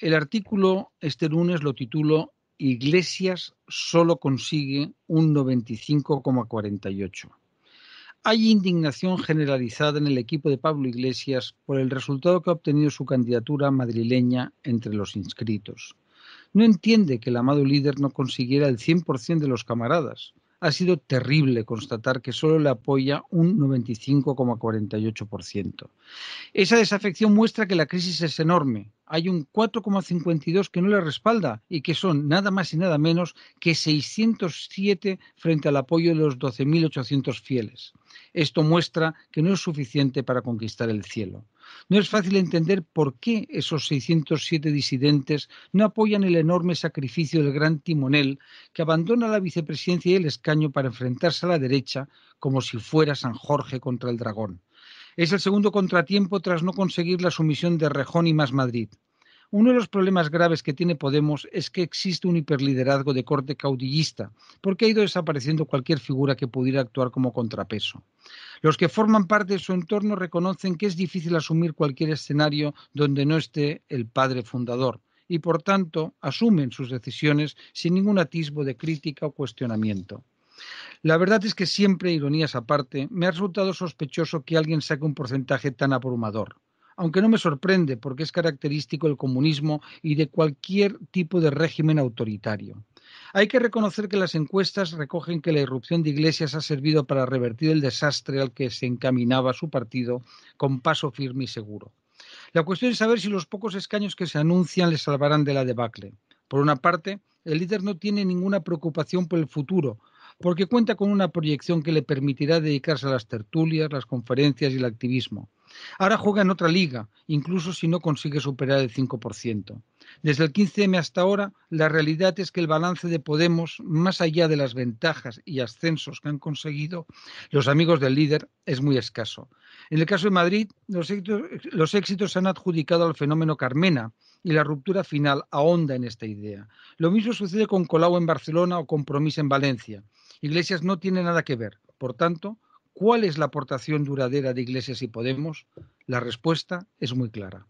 El artículo este lunes lo titulo Iglesias solo consigue un 95,48. Hay indignación generalizada en el equipo de Pablo Iglesias por el resultado que ha obtenido su candidatura madrileña entre los inscritos. No entiende que el amado líder no consiguiera el 100% de los camaradas, ha sido terrible constatar que solo le apoya un 95,48%. Esa desafección muestra que la crisis es enorme. Hay un 4,52 que no le respalda y que son nada más y nada menos que 607 frente al apoyo de los 12.800 fieles. Esto muestra que no es suficiente para conquistar el cielo. No es fácil entender por qué esos 607 disidentes no apoyan el enorme sacrificio del gran timonel que abandona la vicepresidencia y el escaño para enfrentarse a la derecha como si fuera San Jorge contra el dragón. Es el segundo contratiempo tras no conseguir la sumisión de Rejón y Más Madrid. Uno de los problemas graves que tiene Podemos es que existe un hiperliderazgo de corte caudillista, porque ha ido desapareciendo cualquier figura que pudiera actuar como contrapeso. Los que forman parte de su entorno reconocen que es difícil asumir cualquier escenario donde no esté el padre fundador y por tanto asumen sus decisiones sin ningún atisbo de crítica o cuestionamiento. La verdad es que siempre, ironías aparte, me ha resultado sospechoso que alguien saque un porcentaje tan abrumador aunque no me sorprende porque es característico del comunismo y de cualquier tipo de régimen autoritario. Hay que reconocer que las encuestas recogen que la irrupción de Iglesias ha servido para revertir el desastre al que se encaminaba su partido con paso firme y seguro. La cuestión es saber si los pocos escaños que se anuncian le salvarán de la debacle. Por una parte, el líder no tiene ninguna preocupación por el futuro, porque cuenta con una proyección que le permitirá dedicarse a las tertulias, las conferencias y el activismo. Ahora juega en otra liga, incluso si no consigue superar el 5%. Desde el 15M hasta ahora, la realidad es que el balance de Podemos, más allá de las ventajas y ascensos que han conseguido los amigos del líder, es muy escaso. En el caso de Madrid, los éxitos, se han adjudicado al fenómeno Carmena y la ruptura final ahonda en esta idea. Lo mismo sucede con Colau en Barcelona o con en Valencia. Iglesias no tiene nada que ver. Por tanto, ¿Cuál es la aportación duradera de Iglesias y Podemos? La respuesta es muy clara.